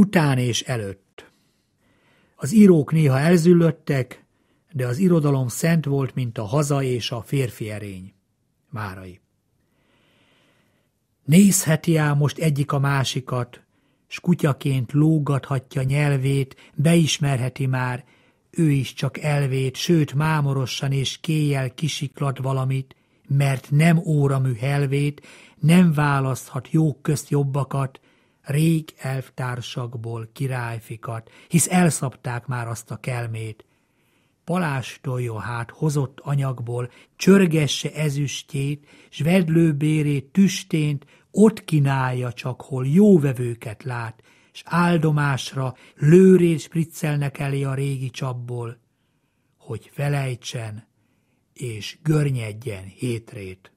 után és előtt. Az írók néha elzüllöttek, de az irodalom szent volt, mint a haza és a férfi erény. Márai. Nézheti ám most egyik a másikat, s kutyaként lógathatja nyelvét, beismerheti már, ő is csak elvét, sőt mámorosan és kéjjel kisiklat valamit, mert nem óramű helvét, nem választhat jók közt jobbakat, rég elvtársakból királyfikat, hisz elszapták már azt a kelmét. Palás hát hozott anyagból, csörgesse ezüstjét, s vedlőbérét tüstént, ott kínálja csak, hol jó vevőket lát, s áldomásra lőrét spriccelnek elé a régi csapból, hogy felejtsen és görnyedjen hétrét.